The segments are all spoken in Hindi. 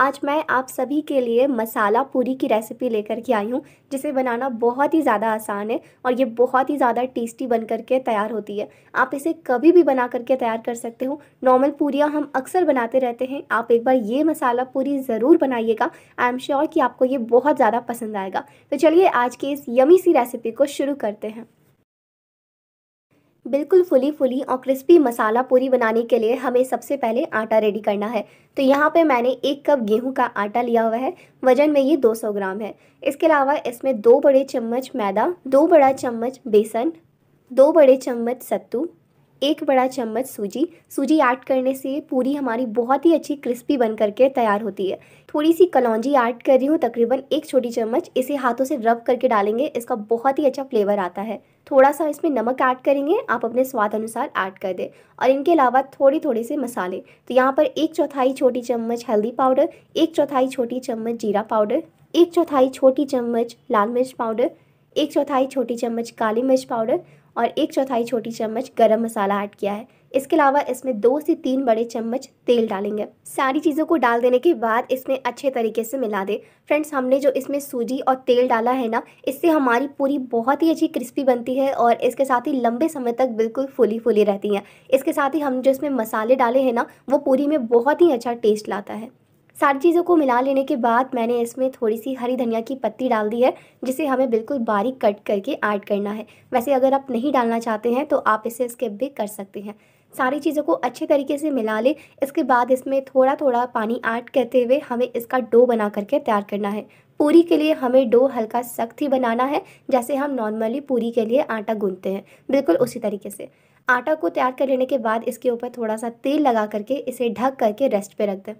आज मैं आप सभी के लिए मसाला पूरी की रेसिपी लेकर के आई हूँ जिसे बनाना बहुत ही ज़्यादा आसान है और ये बहुत ही ज़्यादा टेस्टी बन करके तैयार होती है आप इसे कभी भी बना करके तैयार कर सकते हो नॉर्मल पूरियाँ हम अक्सर बनाते रहते हैं आप एक बार ये मसाला पूरी ज़रूर बनाइएगा आई एम श्योर कि आपको ये बहुत ज़्यादा पसंद आएगा तो चलिए आज की इस यमी सी रेसिपी को शुरू करते हैं बिल्कुल फुली फुली और क्रिस्पी मसाला पूरी बनाने के लिए हमें सबसे पहले आटा रेडी करना है तो यहाँ पे मैंने एक कप गेहूं का आटा लिया हुआ है वजन में ये 200 ग्राम है इसके अलावा इसमें दो बड़े चम्मच मैदा दो बड़ा चम्मच बेसन दो बड़े चम्मच सत्तू एक बड़ा चम्मच सूजी सूजी ऐड करने से पूरी हमारी बहुत ही अच्छी क्रिस्पी बन करके तैयार होती है थोड़ी सी कलौजी ऐड कर रही हूँ तकरीबन एक छोटी चम्मच इसे हाथों से रब करके डालेंगे इसका बहुत ही अच्छा फ्लेवर आता है थोड़ा सा इसमें नमक ऐड करेंगे आप अपने स्वाद अनुसार ऐड कर दें और इनके अलावा थोड़े थोड़े से मसाले तो यहाँ पर एक चौथाई छोटी चम्मच हल्दी पाउडर एक चौथाई छोटी चम्मच जीरा पाउडर एक चौथाई छोटी चम्मच लाल मिर्च पाउडर एक चौथाई छोटी चम्मच काली मिर्च पाउडर और एक चौथाई छोटी चम्मच गरम मसाला ऐड किया है इसके अलावा इसमें दो से तीन बड़े चम्मच तेल डालेंगे सारी चीज़ों को डाल देने के बाद इसमें अच्छे तरीके से मिला दें फ्रेंड्स हमने जो इसमें सूजी और तेल डाला है ना इससे हमारी पूरी बहुत ही अच्छी क्रिस्पी बनती है और इसके साथ ही लंबे समय तक बिल्कुल फूली फूली रहती हैं इसके साथ ही हम जो इसमें मसाले डाले हैं ना वो पूरी में बहुत ही अच्छा टेस्ट लाता है सारी चीज़ों को मिला लेने के बाद मैंने इसमें थोड़ी सी हरी धनिया की पत्ती डाल दी है जिसे हमें बिल्कुल बारीक कट करके ऐड करना है वैसे अगर आप नहीं डालना चाहते हैं तो आप इसे स्किप भी कर सकते हैं सारी चीज़ों को अच्छे तरीके से मिला लें इसके बाद इसमें थोड़ा थोड़ा पानी ऐड करते हुए हमें इसका डो बना करके तैयार करना है पूरी के लिए हमें डो हल्का सख्त ही बनाना है जैसे हम नॉर्मली पूरी के लिए आटा गूंथते हैं बिल्कुल उसी तरीके से आटा को तैयार कर लेने के बाद इसके ऊपर थोड़ा सा तेल लगा करके इसे ढक करके रेस्ट पे रख दें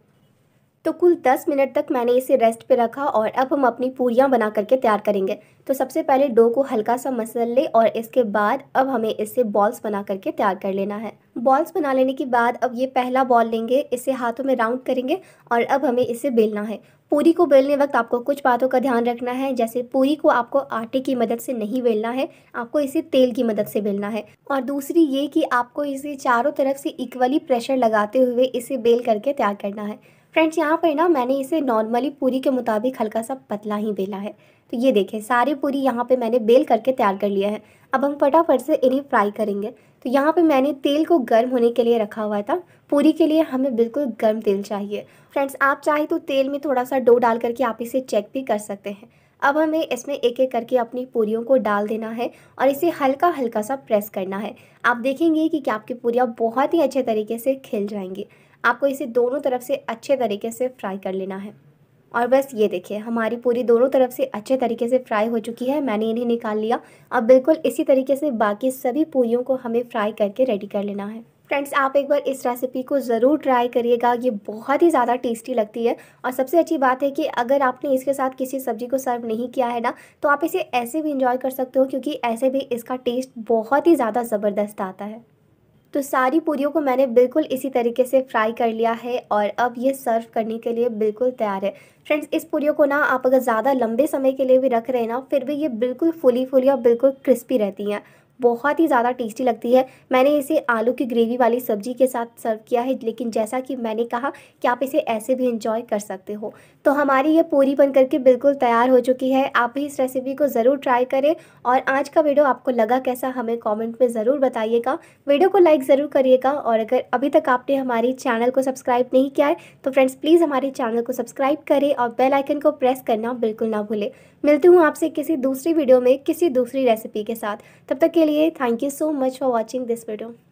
तो कुल 10 मिनट तक मैंने इसे रेस्ट पे रखा और अब हम अपनी पूरियाँ बना करके तैयार करेंगे तो सबसे पहले डो को हल्का सा मसल ले और इसके बाद अब हमें इसे बॉल्स बना करके तैयार कर लेना है बॉल्स बना लेने के बाद अब ये पहला बॉल लेंगे इसे हाथों में राउंड करेंगे और अब हमें इसे बेलना है पूरी को बेलने वक्त आपको कुछ बातों का ध्यान रखना है जैसे पूरी को आपको आटे की मदद से नहीं बेलना है आपको इसे तेल की मदद से बेलना है और दूसरी ये कि आपको इसे चारों तरफ से इक्वली प्रेशर लगाते हुए इसे बेल करके तैयार करना है फ्रेंड्स यहाँ पर ना मैंने इसे नॉर्मली पूरी के मुताबिक हल्का सा पतला ही बेला है तो ये देखें सारी पूरी यहाँ पे मैंने बेल करके तैयार कर लिया है अब हम फटाफट से इन्हें फ्राई करेंगे तो यहाँ पे मैंने तेल को गर्म होने के लिए रखा हुआ था पूरी के लिए हमें बिल्कुल गर्म तेल चाहिए फ्रेंड्स आप चाहे तो तेल में थोड़ा सा डो डाल करके आप इसे चेक भी कर सकते हैं अब हमें इसमें एक एक करके अपनी पूरियों को डाल देना है और इसे हल्का हल्का सा प्रेस करना है आप देखेंगे कि क्या आपकी पूरियाँ बहुत ही अच्छे तरीके से खिल जाएंगी आपको इसे दोनों तरफ से अच्छे तरीके से फ्राई कर लेना है और बस ये देखिए हमारी पूरी दोनों तरफ से अच्छे तरीके से फ्राई हो चुकी है मैंने इन्हें निकाल लिया अब बिल्कुल इसी तरीके से बाकी सभी पूरियों को हमें फ्राई करके रेडी कर लेना है फ्रेंड्स आप एक बार इस रेसिपी को ज़रूर ट्राई करिएगा ये बहुत ही ज़्यादा टेस्टी लगती है और सबसे अच्छी बात है कि अगर आपने इसके साथ किसी सब्जी को सर्व नहीं किया है ना तो आप इसे ऐसे भी इंजॉय कर सकते हो क्योंकि ऐसे भी इसका टेस्ट बहुत ही ज़्यादा ज़बरदस्त आता है तो सारी पूरियों को मैंने बिल्कुल इसी तरीके से फ्राई कर लिया है और अब ये सर्व करने के लिए बिल्कुल तैयार है फ्रेंड्स इस पूरियों को ना आप अगर ज़्यादा लंबे समय के लिए भी रख रहे हैं ना फिर भी ये बिल्कुल फुली फुली और बिल्कुल क्रिस्पी रहती हैं बहुत ही ज़्यादा टेस्टी लगती है मैंने इसे आलू की ग्रेवी वाली सब्जी के साथ सर्व किया है लेकिन जैसा कि मैंने कहा कि आप इसे ऐसे भी इंजॉय कर सकते हो तो हमारी ये पूरी बन करके बिल्कुल तैयार हो चुकी है आप भी इस रेसिपी को ज़रूर ट्राई करें और आज का वीडियो आपको लगा कैसा हमें कॉमेंट में ज़रूर बताइएगा वीडियो को लाइक ज़रूर करिएगा और अगर अभी तक आपने हमारे चैनल को सब्सक्राइब नहीं किया है तो फ्रेंड्स प्लीज़ हमारे चैनल को सब्सक्राइब करें और बेल आइकन को प्रेस करना बिल्कुल ना भूलें मिलती हूँ आपसे किसी दूसरी वीडियो में किसी दूसरी रेसिपी के साथ तब तक के लिए लिए thank you so much for watching this video